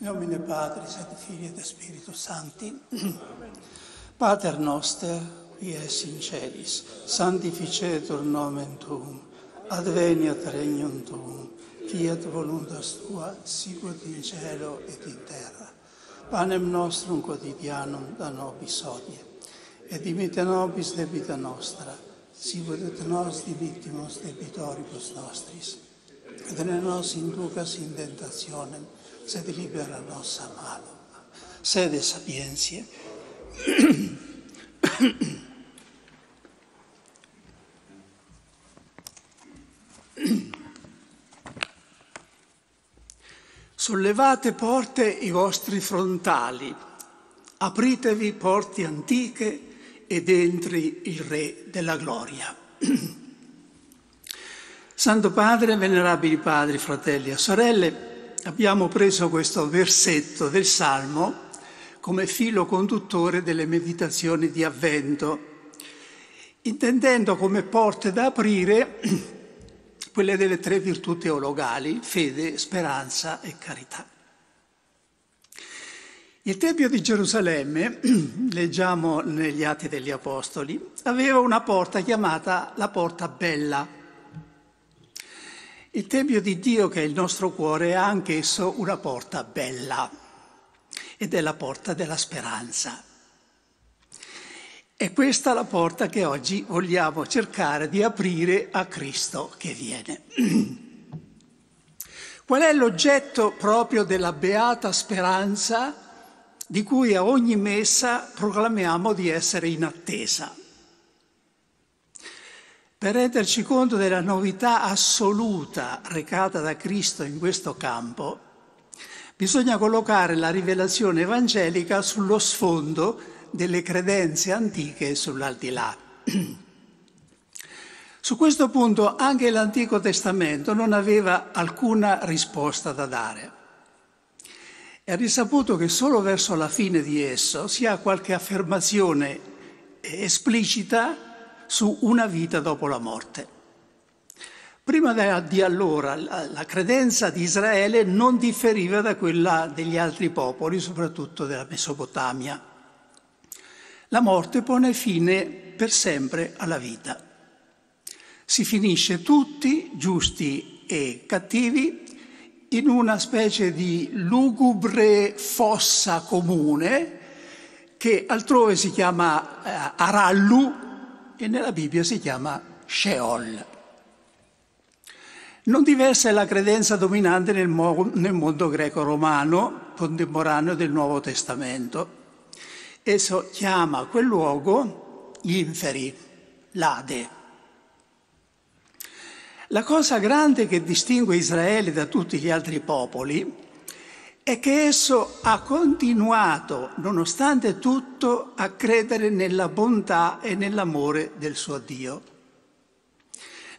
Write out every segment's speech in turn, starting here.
Nomine Padre, Sede Filii e Spirito Santi, Pater noster, qui es in celis, santificetur nomen tuum, adveniat regnum tuum, fiat voluntas tua, sicut in cielo et in terra. Panem nostrum quotidianum da nobis odie, et dimite nobis debita nostra, sicut et nos dimittimus debitoribus nostris, ed ne nos inducas in tentationem, sed libera nostra mano, sede sapientie. Sollevate porte i vostri frontali, apritevi porte antiche ed entri il Re della Gloria. Santo Padre, venerabili padri, fratelli e sorelle, abbiamo preso questo versetto del Salmo come filo conduttore delle meditazioni di avvento, intendendo come porte da aprire quelle delle tre virtù teologali, fede, speranza e carità. Il Tempio di Gerusalemme, leggiamo negli Atti degli Apostoli, aveva una porta chiamata la porta bella il Tempio di Dio, che è il nostro cuore, ha anch'esso una porta bella ed è la porta della speranza. E questa è la porta che oggi vogliamo cercare di aprire a Cristo che viene. Qual è l'oggetto proprio della beata speranza di cui a ogni messa proclamiamo di essere in attesa? per renderci conto della novità assoluta recata da Cristo in questo campo, bisogna collocare la rivelazione evangelica sullo sfondo delle credenze antiche sull'aldilà. Su questo punto anche l'Antico Testamento non aveva alcuna risposta da dare. È risaputo che solo verso la fine di esso si ha qualche affermazione esplicita su una vita dopo la morte. Prima di allora la credenza di Israele non differiva da quella degli altri popoli, soprattutto della Mesopotamia. La morte pone fine per sempre alla vita. Si finisce tutti, giusti e cattivi, in una specie di lugubre fossa comune che altrove si chiama eh, Arallu, e nella Bibbia si chiama Sheol. Non diversa è la credenza dominante nel, mo- nel mondo greco-romano contemporaneo del Nuovo Testamento. Esso chiama quel luogo gli inferi, l'Ade. La cosa grande che distingue Israele da tutti gli altri popoli è che esso ha continuato, nonostante tutto, a credere nella bontà e nell'amore del suo Dio.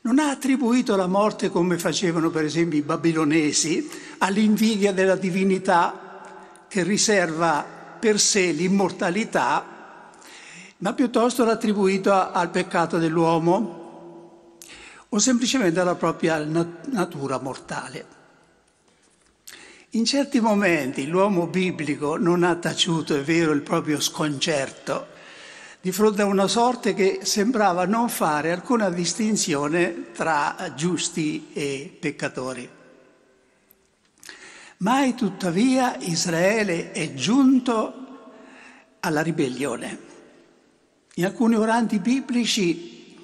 Non ha attribuito la morte, come facevano per esempio i babilonesi, all'invidia della divinità che riserva per sé l'immortalità ma piuttosto l'ha attribuito al peccato dell'uomo o semplicemente alla propria natura mortale. In certi momenti l'uomo biblico non ha taciuto, è vero, il proprio sconcerto di fronte a una sorte che sembrava non fare alcuna distinzione tra giusti e peccatori. Mai tuttavia Israele è giunto alla ribellione. In alcuni oranti biblici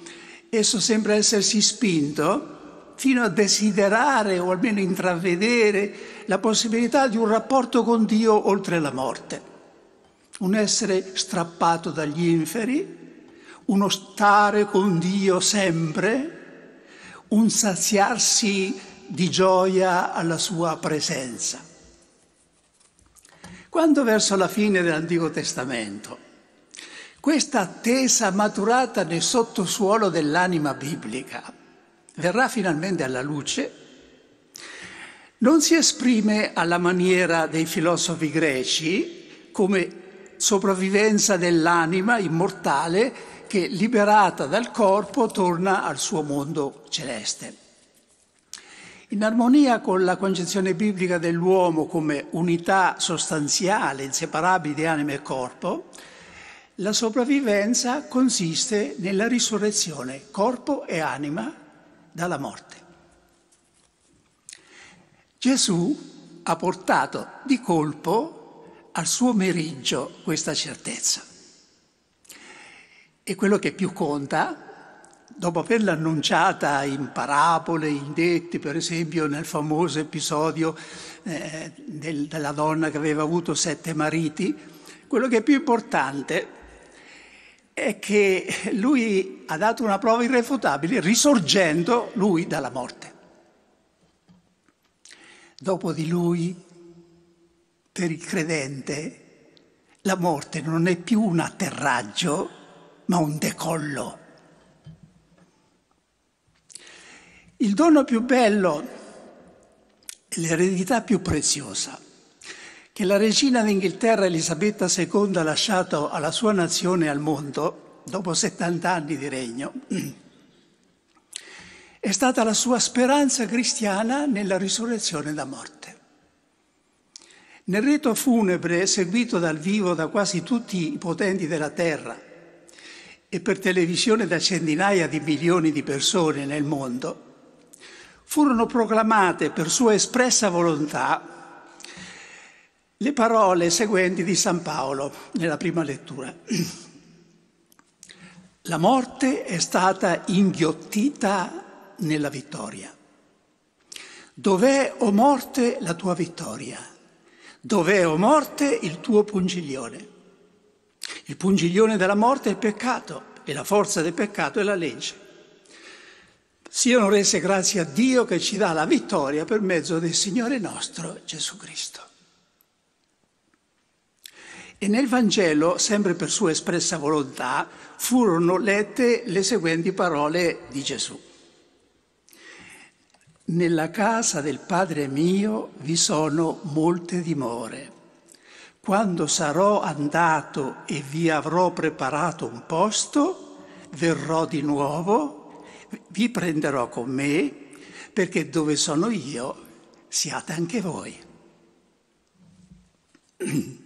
esso sembra essersi spinto fino a desiderare o almeno intravedere la possibilità di un rapporto con Dio oltre la morte. Un essere strappato dagli inferi, uno stare con Dio sempre, un saziarsi di gioia alla sua presenza. Quando verso la fine dell'Antico Testamento questa attesa maturata nel sottosuolo dell'anima biblica verrà finalmente alla luce, non si esprime alla maniera dei filosofi greci come sopravvivenza dell'anima immortale che liberata dal corpo torna al suo mondo celeste. In armonia con la concezione biblica dell'uomo come unità sostanziale, inseparabile di anima e corpo, la sopravvivenza consiste nella risurrezione corpo e anima dalla morte. Gesù ha portato di colpo al suo meriggio questa certezza. E quello che più conta, dopo averla annunciata in parabole, in detti, per esempio nel famoso episodio eh, del, della donna che aveva avuto sette mariti, quello che è più importante è che lui ha dato una prova irrefutabile risorgendo lui dalla morte. Dopo di lui, per il credente, la morte non è più un atterraggio, ma un decollo. Il dono più bello, l'eredità più preziosa che la regina d'Inghilterra Elisabetta II ha lasciato alla sua nazione e al mondo, dopo 70 anni di regno, è stata la sua speranza cristiana nella risurrezione da morte. Nel rito funebre, seguito dal vivo da quasi tutti i potenti della terra e per televisione da centinaia di milioni di persone nel mondo, furono proclamate per sua espressa volontà le parole seguenti di San Paolo nella prima lettura. La morte è stata inghiottita nella vittoria. Dov'è, o oh morte, la tua vittoria? Dov'è, o oh morte, il tuo pungiglione? Il pungiglione della morte è il peccato e la forza del peccato è la legge. Siano rese grazie a Dio che ci dà la vittoria per mezzo del Signore nostro Gesù Cristo. E nel Vangelo, sempre per sua espressa volontà, furono lette le seguenti parole di Gesù. Nella casa del Padre mio vi sono molte dimore. Quando sarò andato e vi avrò preparato un posto, verrò di nuovo, vi prenderò con me, perché dove sono io siate anche voi.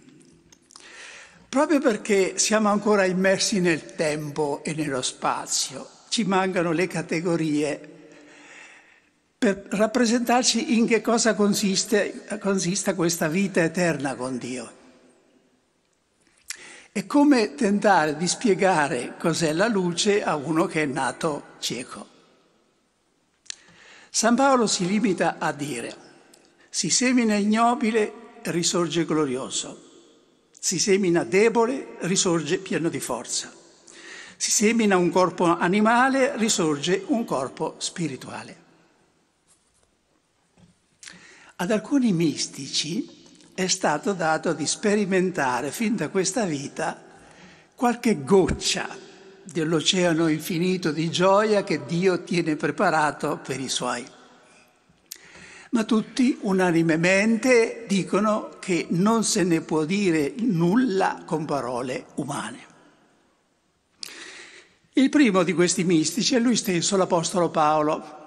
proprio perché siamo ancora immersi nel tempo e nello spazio, ci mancano le categorie per rappresentarci in che cosa consiste, consista questa vita eterna con Dio. E come tentare di spiegare cos'è la luce a uno che è nato cieco. San Paolo si limita a dire, si semina ignobile, risorge glorioso. Si semina debole, risorge pieno di forza. Si semina un corpo animale, risorge un corpo spirituale. Ad alcuni mistici è stato dato di sperimentare fin da questa vita qualche goccia dell'oceano infinito di gioia che Dio tiene preparato per i suoi ma tutti unanimemente dicono che non se ne può dire nulla con parole umane. Il primo di questi mistici è lui stesso, l'Apostolo Paolo.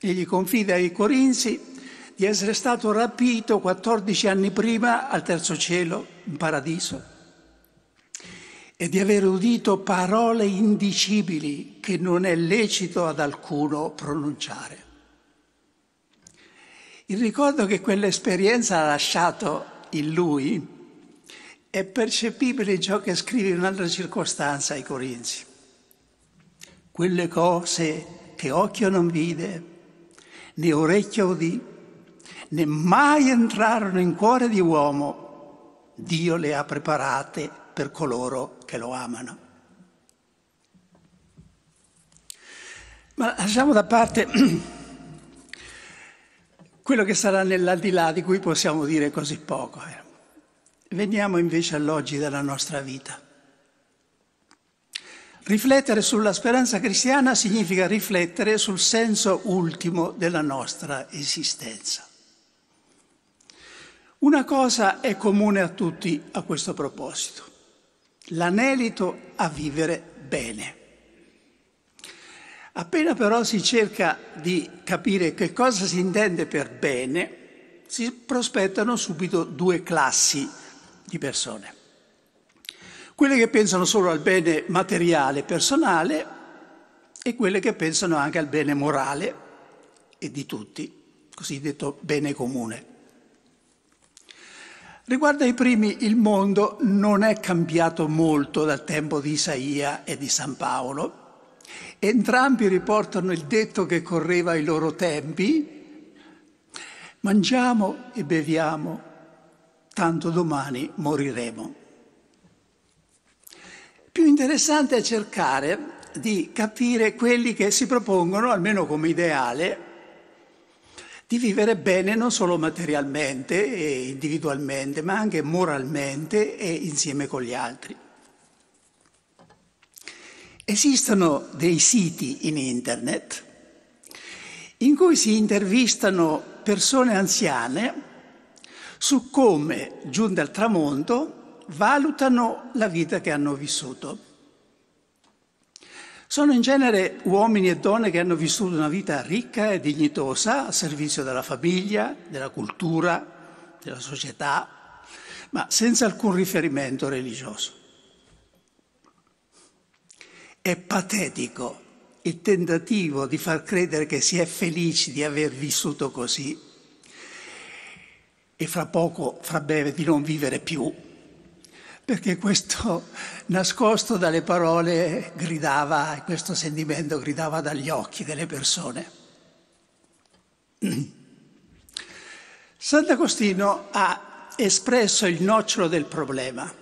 Egli confida ai Corinzi di essere stato rapito 14 anni prima al terzo cielo, in paradiso, e di aver udito parole indicibili che non è lecito ad alcuno pronunciare. Il ricordo che quell'esperienza ha lasciato in lui è percepibile in ciò che scrive in un'altra circostanza ai Corinzi. Quelle cose che occhio non vide, né orecchio udì, né mai entrarono in cuore di uomo, Dio le ha preparate per coloro che lo amano. Ma lasciamo da parte quello che sarà nell'aldilà di cui possiamo dire così poco. Eh. Veniamo invece all'oggi della nostra vita. Riflettere sulla speranza cristiana significa riflettere sul senso ultimo della nostra esistenza. Una cosa è comune a tutti a questo proposito, l'anelito a vivere bene. Appena però si cerca di capire che cosa si intende per bene, si prospettano subito due classi di persone. Quelle che pensano solo al bene materiale, e personale, e quelle che pensano anche al bene morale e di tutti, cosiddetto bene comune. Riguardo ai primi, il mondo non è cambiato molto dal tempo di Isaia e di San Paolo, Entrambi riportano il detto che correva ai loro tempi, mangiamo e beviamo, tanto domani moriremo. Più interessante è cercare di capire quelli che si propongono, almeno come ideale, di vivere bene non solo materialmente e individualmente, ma anche moralmente e insieme con gli altri. Esistono dei siti in internet in cui si intervistano persone anziane su come, giunte al tramonto, valutano la vita che hanno vissuto. Sono in genere uomini e donne che hanno vissuto una vita ricca e dignitosa, a servizio della famiglia, della cultura, della società, ma senza alcun riferimento religioso. È patetico il tentativo di far credere che si è felici di aver vissuto così e fra poco, fra breve, di non vivere più, perché questo nascosto dalle parole gridava, questo sentimento gridava dagli occhi delle persone. Sant'Agostino ha espresso il nocciolo del problema.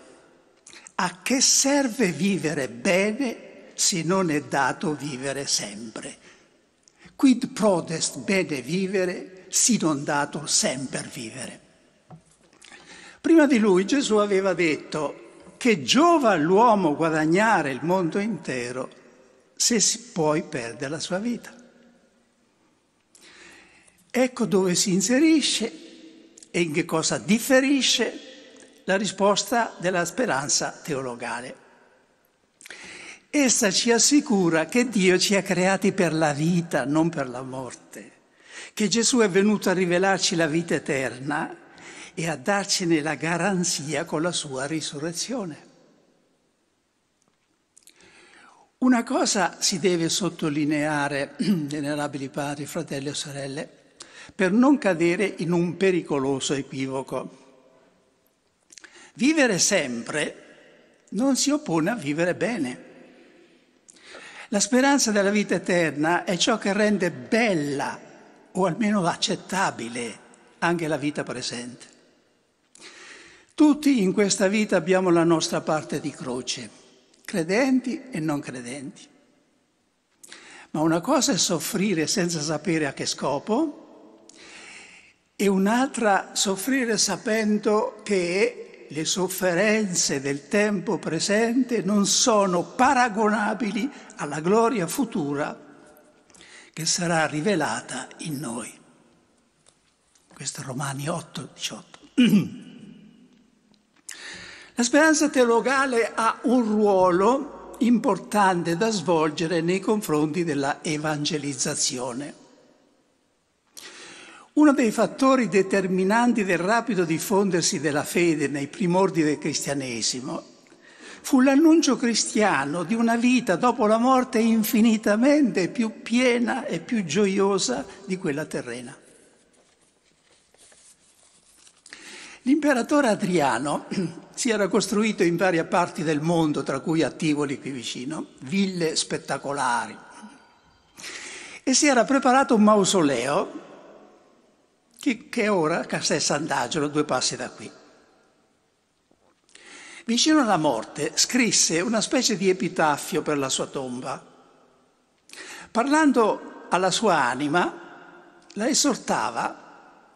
A che serve vivere bene se non è dato vivere sempre. Quid prodest bene vivere, si non dato sempre vivere. Prima di lui Gesù aveva detto che giova all'uomo guadagnare il mondo intero se poi perde la sua vita. Ecco dove si inserisce e in che cosa differisce la risposta della speranza teologale. Essa ci assicura che Dio ci ha creati per la vita, non per la morte, che Gesù è venuto a rivelarci la vita eterna e a darcene la garanzia con la sua risurrezione. Una cosa si deve sottolineare, venerabili padri, fratelli e sorelle, per non cadere in un pericoloso equivoco. Vivere sempre non si oppone a vivere bene. La speranza della vita eterna è ciò che rende bella o almeno accettabile anche la vita presente. Tutti in questa vita abbiamo la nostra parte di croce, credenti e non credenti. Ma una cosa è soffrire senza sapere a che scopo e un'altra soffrire sapendo che le sofferenze del tempo presente non sono paragonabili alla gloria futura che sarà rivelata in noi. Questo è Romani 8, 18. La speranza teologale ha un ruolo importante da svolgere nei confronti della evangelizzazione. Uno dei fattori determinanti del rapido diffondersi della fede nei primordi del cristianesimo fu l'annuncio cristiano di una vita dopo la morte infinitamente più piena e più gioiosa di quella terrena. L'imperatore Adriano si era costruito in varie parti del mondo, tra cui a Tivoli qui vicino, ville spettacolari e si era preparato un mausoleo che, che ora Castel Sant'Angelo, due passi da qui. Vicino alla morte scrisse una specie di epitaffio per la sua tomba. Parlando alla sua anima, la esortava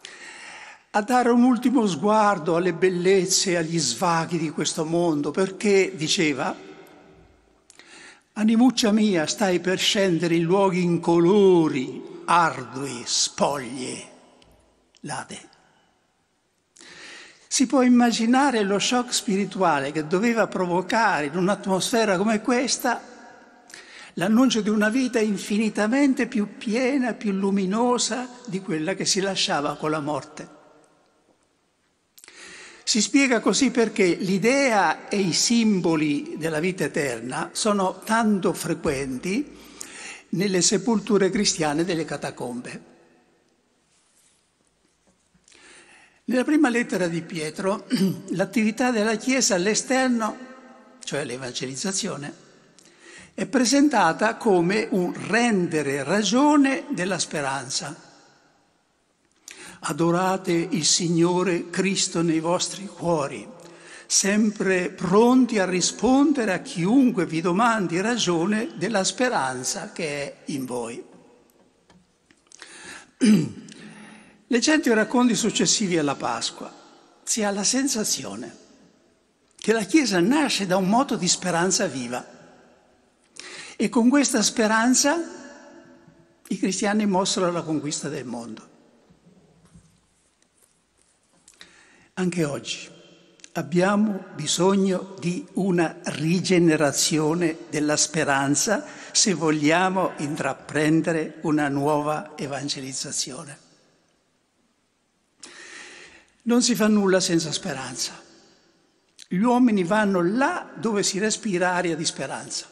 a dare un ultimo sguardo alle bellezze agli svaghi di questo mondo, perché, diceva, Animuccia mia, stai per scendere in luoghi incolori, ardui, spoglie lade. Si può immaginare lo shock spirituale che doveva provocare in un'atmosfera come questa l'annuncio di una vita infinitamente più piena, più luminosa di quella che si lasciava con la morte. Si spiega così perché l'idea e i simboli della vita eterna sono tanto frequenti nelle sepolture cristiane delle catacombe. Nella prima lettera di Pietro, l'attività della Chiesa all'esterno, cioè l'evangelizzazione, è presentata come un rendere ragione della speranza. Adorate il Signore Cristo nei vostri cuori, sempre pronti a rispondere a chiunque vi domandi ragione della speranza che è in voi. Leggendo i racconti successivi alla Pasqua, si ha la sensazione che la Chiesa nasce da un moto di speranza viva e con questa speranza i cristiani mostrano la conquista del mondo. Anche oggi abbiamo bisogno di una rigenerazione della speranza se vogliamo intraprendere una nuova evangelizzazione. Non si fa nulla senza speranza. Gli uomini vanno là dove si respira aria di speranza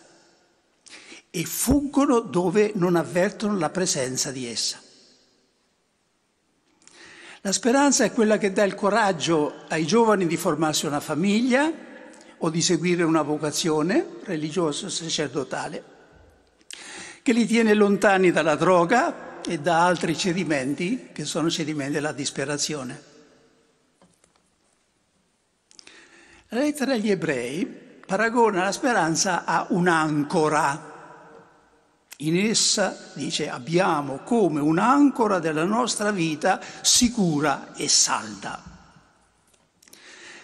e fuggono dove non avvertono la presenza di essa. La speranza è quella che dà il coraggio ai giovani di formarsi una famiglia o di seguire una vocazione religiosa o sacerdotale, che li tiene lontani dalla droga e da altri cedimenti che sono cedimenti della disperazione. La lettera agli ebrei paragona la speranza a un'ancora. In essa, dice, abbiamo come un'ancora della nostra vita sicura e salda.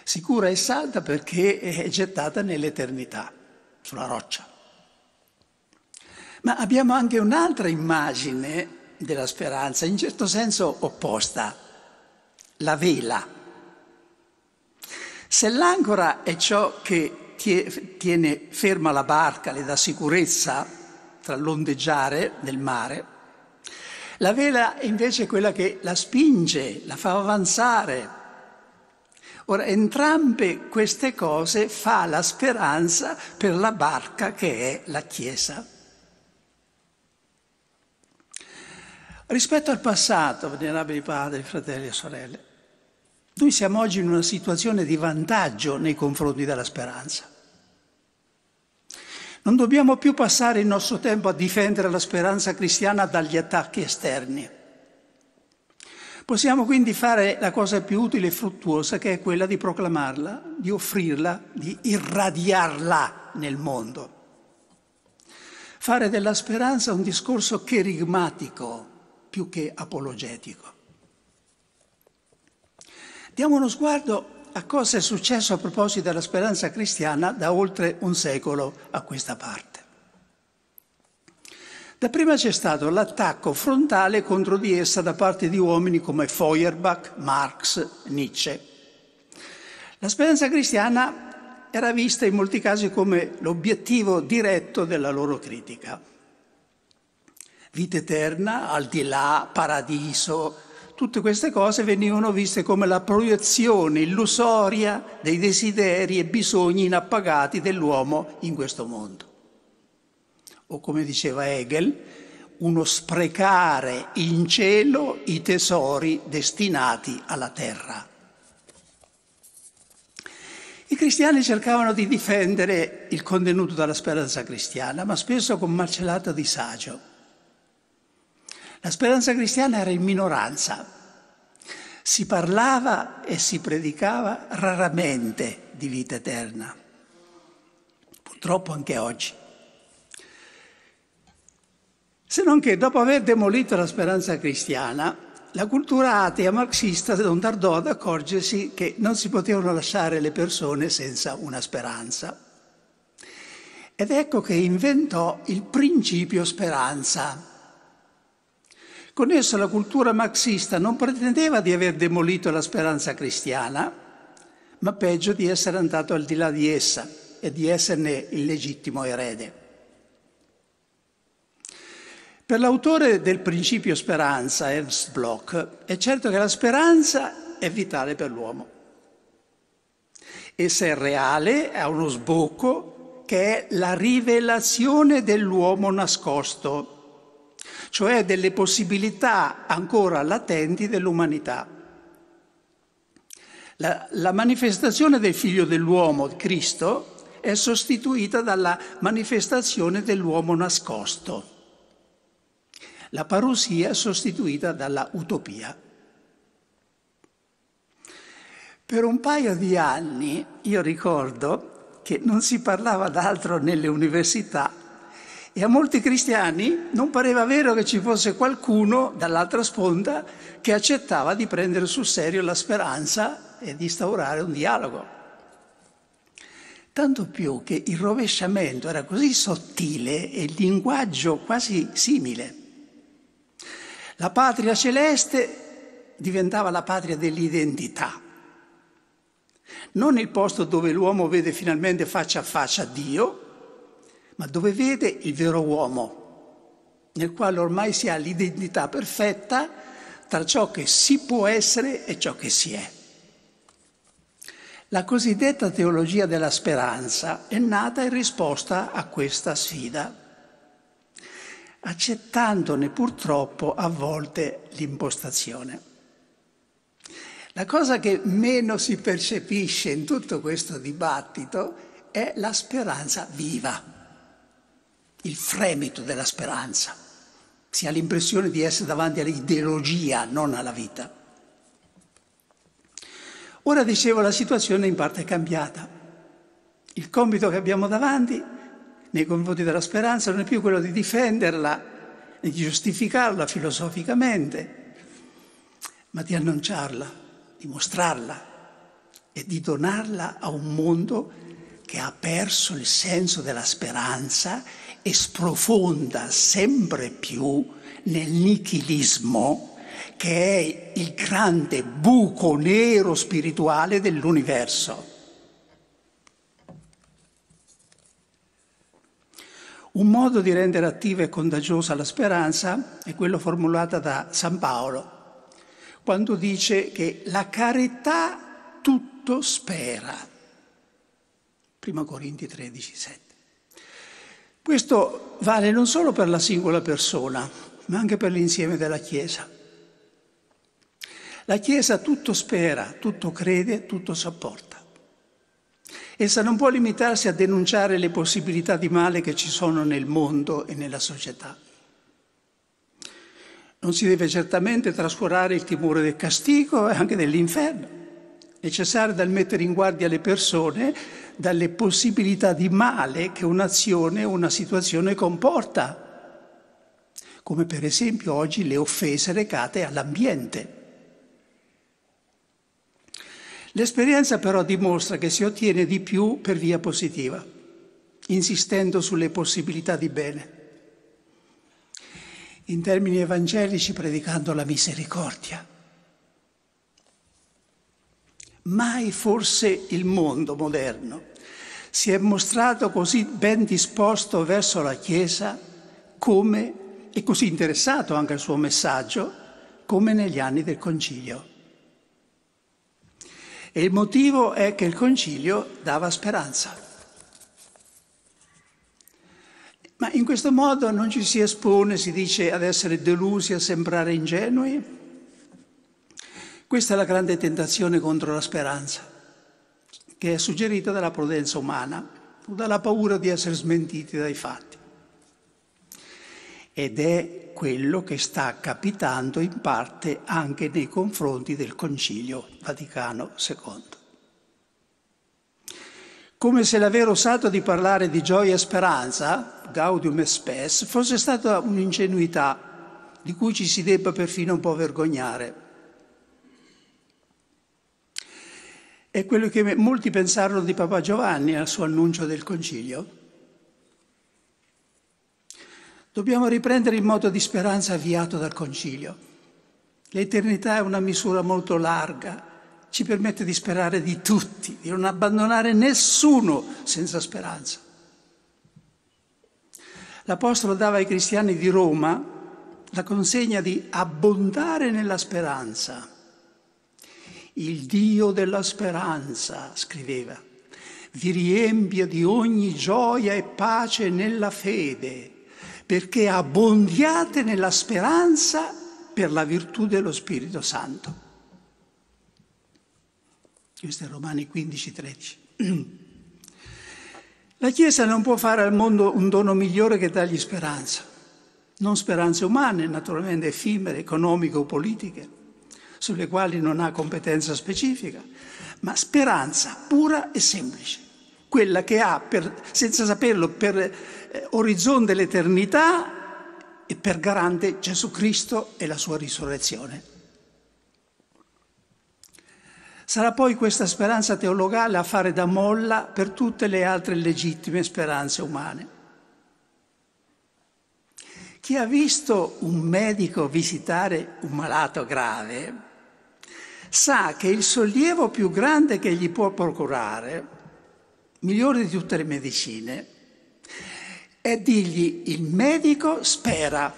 Sicura e salda perché è gettata nell'eternità, sulla roccia. Ma abbiamo anche un'altra immagine della speranza, in certo senso opposta, la vela. Se l'ancora è ciò che tiene ferma la barca, le dà sicurezza tra l'ondeggiare nel mare, la vela invece è quella che la spinge, la fa avanzare. Ora, entrambe queste cose fa la speranza per la barca che è la Chiesa. Rispetto al passato, venerabili padri, fratelli e sorelle, noi siamo oggi in una situazione di vantaggio nei confronti della speranza. Non dobbiamo più passare il nostro tempo a difendere la speranza cristiana dagli attacchi esterni. Possiamo quindi fare la cosa più utile e fruttuosa che è quella di proclamarla, di offrirla, di irradiarla nel mondo. Fare della speranza un discorso cherigmatico più che apologetico. Diamo uno sguardo a cosa è successo a proposito della speranza cristiana da oltre un secolo a questa parte. Dapprima c'è stato l'attacco frontale contro di essa da parte di uomini come Feuerbach, Marx, Nietzsche. La speranza cristiana era vista in molti casi come l'obiettivo diretto della loro critica. Vita eterna, al di là, paradiso, tutte queste cose venivano viste come la proiezione illusoria dei desideri e bisogni inappagati dell'uomo in questo mondo. O come diceva Hegel, uno sprecare in cielo i tesori destinati alla terra. I cristiani cercavano di difendere il contenuto della speranza cristiana, ma spesso con marcellato disagio. La speranza cristiana era in minoranza, si parlava e si predicava raramente di vita eterna, purtroppo anche oggi. Se non che dopo aver demolito la speranza cristiana, la cultura atea marxista non tardò ad accorgersi che non si potevano lasciare le persone senza una speranza. Ed ecco che inventò il principio speranza, con essa la cultura marxista non pretendeva di aver demolito la speranza cristiana, ma peggio di essere andato al di là di essa e di esserne il legittimo erede. Per l'autore del principio speranza, Ernst Bloch, è certo che la speranza è vitale per l'uomo. Essa è reale, ha uno sbocco che è la rivelazione dell'uomo nascosto, cioè delle possibilità ancora latenti dell'umanità. La, la manifestazione del figlio dell'uomo, Cristo, è sostituita dalla manifestazione dell'uomo nascosto. La parousia è sostituita dalla utopia. Per un paio di anni io ricordo che non si parlava d'altro nelle università e a molti cristiani non pareva vero che ci fosse qualcuno dall'altra sponda che accettava di prendere sul serio la speranza e di instaurare un dialogo. Tanto più che il rovesciamento era così sottile e il linguaggio quasi simile. La patria celeste diventava la patria dell'identità, non il posto dove l'uomo vede finalmente faccia a faccia Dio, ma dove vede il vero uomo, nel quale ormai si ha l'identità perfetta tra ciò che si può essere e ciò che si è. La cosiddetta teologia della speranza è nata in risposta a questa sfida, accettandone purtroppo a volte l'impostazione. La cosa che meno si percepisce in tutto questo dibattito è la speranza viva il fremito della speranza. Si ha l'impressione di essere davanti all'ideologia, non alla vita. Ora dicevo, la situazione in parte è cambiata. Il compito che abbiamo davanti nei confronti della speranza non è più quello di difenderla e di giustificarla filosoficamente, ma di annunciarla, di mostrarla e di donarla a un mondo che ha perso il senso della speranza e sprofonda sempre più nel nichilismo che è il grande buco nero spirituale dell'universo. Un modo di rendere attiva e contagiosa la speranza è quello formulato da San Paolo quando dice che la carità tutto spera. 1 Corinti 13, 7. Questo vale non solo per la singola persona, ma anche per l'insieme della Chiesa. La Chiesa tutto spera, tutto crede, tutto sopporta. Essa non può limitarsi a denunciare le possibilità di male che ci sono nel mondo e nella società. Non si deve certamente trascurare il timore del castigo e anche dell'inferno necessaria dal mettere in guardia le persone dalle possibilità di male che un'azione o una situazione comporta, come per esempio oggi le offese recate all'ambiente. L'esperienza però dimostra che si ottiene di più per via positiva, insistendo sulle possibilità di bene, in termini evangelici predicando la misericordia Mai forse il mondo moderno si è mostrato così ben disposto verso la Chiesa come, e così interessato anche al suo messaggio come negli anni del Concilio. E il motivo è che il Concilio dava speranza. Ma in questo modo non ci si espone, si dice, ad essere delusi, a sembrare ingenui, questa è la grande tentazione contro la speranza, che è suggerita dalla prudenza umana o dalla paura di essere smentiti dai fatti. Ed è quello che sta capitando in parte anche nei confronti del Concilio Vaticano II come se l'aver osato di parlare di gioia e speranza, gaudium e spes, fosse stata un'ingenuità di cui ci si debba perfino un po' vergognare. È quello che molti pensarono di Papa Giovanni al suo annuncio del concilio. Dobbiamo riprendere il moto di speranza avviato dal concilio. L'eternità è una misura molto larga, ci permette di sperare di tutti, di non abbandonare nessuno senza speranza. L'Apostolo dava ai cristiani di Roma la consegna di abbondare nella speranza. Il Dio della speranza, scriveva, vi riempia di ogni gioia e pace nella fede, perché abbondiate nella speranza per la virtù dello Spirito Santo. Questo è Romani 15, 13. La Chiesa non può fare al mondo un dono migliore che dargli speranza, non speranze umane, naturalmente effimere, economiche o politiche sulle quali non ha competenza specifica, ma speranza pura e semplice, quella che ha, per, senza saperlo, per eh, orizzonte l'eternità e per garante Gesù Cristo e la sua risurrezione. Sarà poi questa speranza teologale a fare da molla per tutte le altre legittime speranze umane. Chi ha visto un medico visitare un malato grave sa che il sollievo più grande che gli può procurare, migliore di tutte le medicine, è dirgli il medico spera,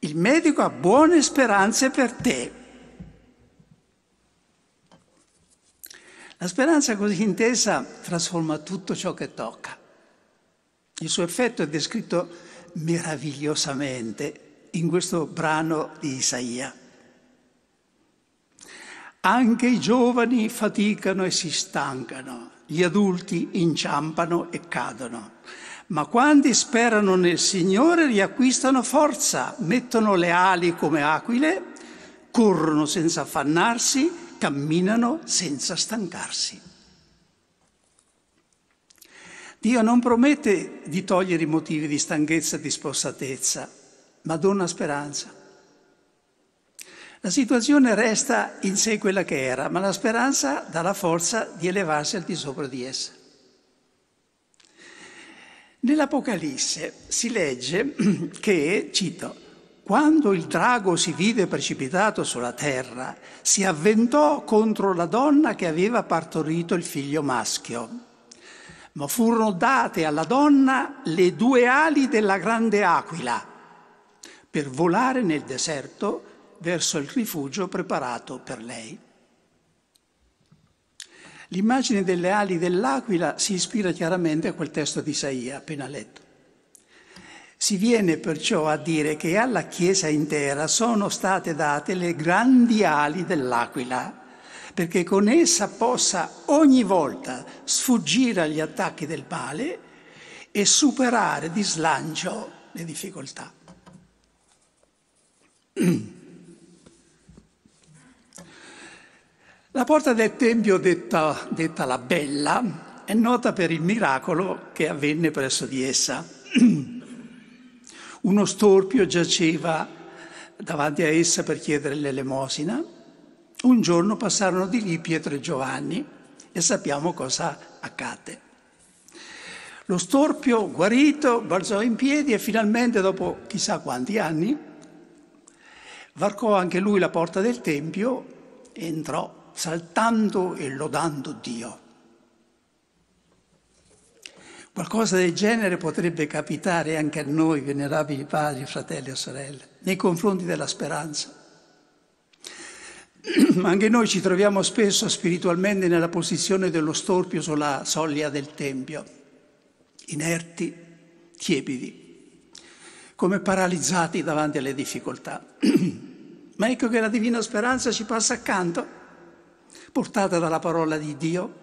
il medico ha buone speranze per te. La speranza così intesa trasforma tutto ciò che tocca. Il suo effetto è descritto meravigliosamente in questo brano di Isaia. Anche i giovani faticano e si stancano, gli adulti inciampano e cadono. Ma quando sperano nel Signore riacquistano forza, mettono le ali come aquile, corrono senza affannarsi, camminano senza stancarsi. Dio non promette di togliere i motivi di stanchezza e di spossatezza, ma dona speranza. La situazione resta in sé quella che era, ma la speranza dà la forza di elevarsi al di sopra di essa. Nell'Apocalisse si legge che, cito, quando il drago si vide precipitato sulla terra, si avventò contro la donna che aveva partorito il figlio maschio. Ma furono date alla donna le due ali della grande aquila per volare nel deserto verso il rifugio preparato per lei. L'immagine delle ali dell'aquila si ispira chiaramente a quel testo di Isaia appena letto. Si viene perciò a dire che alla Chiesa intera sono state date le grandi ali dell'aquila, perché con essa possa ogni volta sfuggire agli attacchi del male e superare di slancio le difficoltà. La porta del Tempio, detta, detta la Bella, è nota per il miracolo che avvenne presso di essa. Uno storpio giaceva davanti a essa per chiedere l'elemosina. Un giorno passarono di lì Pietro e Giovanni e sappiamo cosa accadde. Lo storpio guarito balzò in piedi e finalmente dopo chissà quanti anni varcò anche lui la porta del Tempio e entrò saltando e lodando Dio. Qualcosa del genere potrebbe capitare anche a noi, venerabili padri, fratelli e sorelle, nei confronti della speranza. Ma Anche noi ci troviamo spesso spiritualmente nella posizione dello storpio sulla soglia del Tempio, inerti, tiepidi, come paralizzati davanti alle difficoltà. Ma ecco che la divina speranza ci passa accanto portata dalla parola di Dio.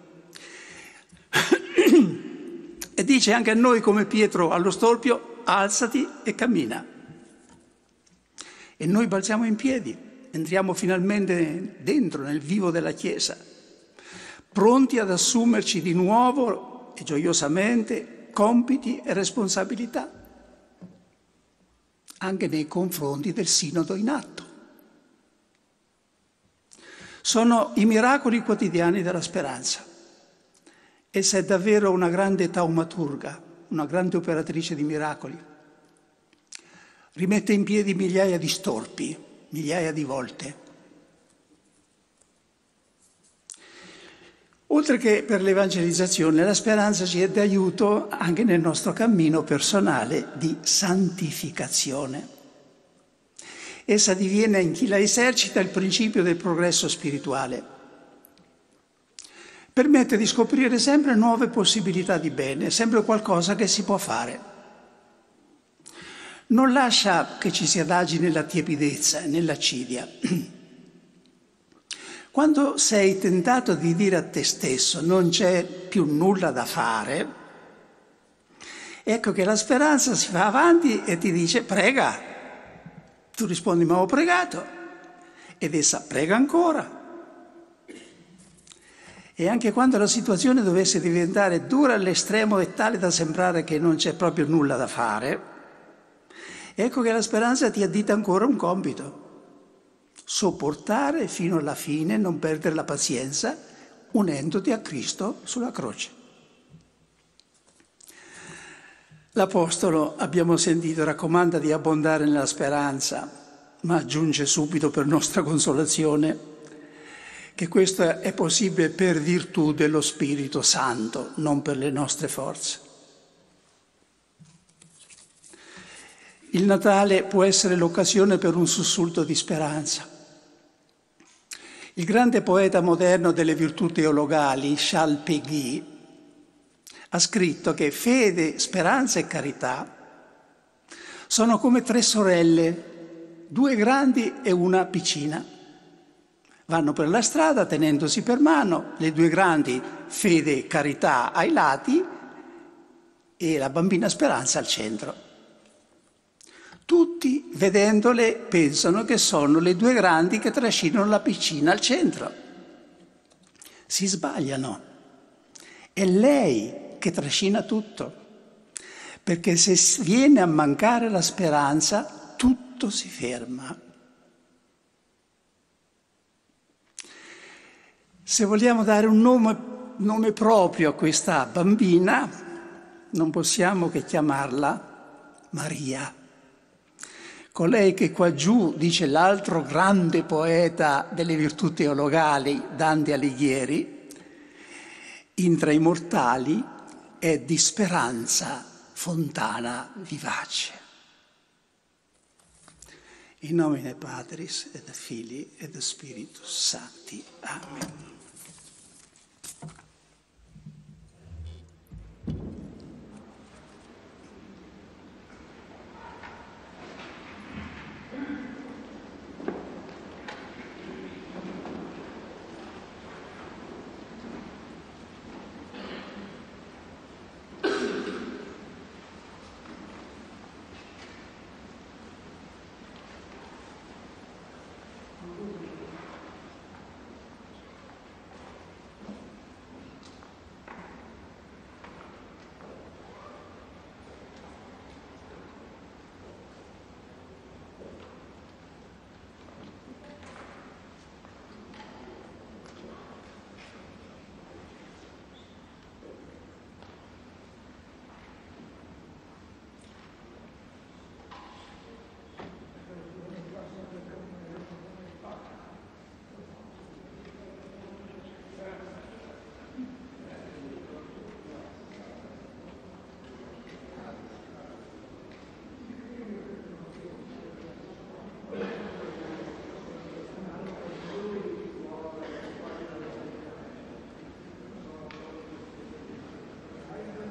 e dice anche a noi come Pietro allo storpio, alzati e cammina. E noi balziamo in piedi, entriamo finalmente dentro, nel vivo della Chiesa, pronti ad assumerci di nuovo e gioiosamente compiti e responsabilità, anche nei confronti del sinodo in atto. Sono i miracoli quotidiani della speranza. Essa è davvero una grande taumaturga, una grande operatrice di miracoli. Rimette in piedi migliaia di storpi, migliaia di volte. Oltre che per l'evangelizzazione, la speranza ci è d'aiuto anche nel nostro cammino personale di santificazione. Essa diviene in chi la esercita il principio del progresso spirituale. Permette di scoprire sempre nuove possibilità di bene, sempre qualcosa che si può fare. Non lascia che ci si adagi nella tiepidezza, e nell'accidia. Quando sei tentato di dire a te stesso non c'è più nulla da fare, ecco che la speranza si fa avanti e ti dice prega, tu rispondi, ma ho pregato. Ed essa prega ancora. E anche quando la situazione dovesse diventare dura all'estremo e tale da sembrare che non c'è proprio nulla da fare, ecco che la speranza ti addita ancora un compito. Sopportare fino alla fine, non perdere la pazienza, unendoti a Cristo sulla croce. L'Apostolo, abbiamo sentito, raccomanda di abbondare nella speranza, ma aggiunge subito per nostra consolazione che questo è possibile per virtù dello Spirito Santo, non per le nostre forze. Il Natale può essere l'occasione per un sussulto di speranza. Il grande poeta moderno delle virtù teologali, Charles Péguy, ha scritto che fede, speranza e carità sono come tre sorelle, due grandi e una piccina. Vanno per la strada tenendosi per mano, le due grandi, fede e carità ai lati e la bambina speranza al centro. Tutti vedendole pensano che sono le due grandi che trascinano la piccina al centro. Si sbagliano. È lei che trascina tutto, perché se viene a mancare la speranza, tutto si ferma. Se vogliamo dare un nome, nome proprio a questa bambina, non possiamo che chiamarla Maria. Colei che qua giù, dice l'altro grande poeta delle virtù teologali, Dante Alighieri, intra i mortali è di speranza fontana vivace. In nomine Patris et Filii et Spiritus Sancti. Amen.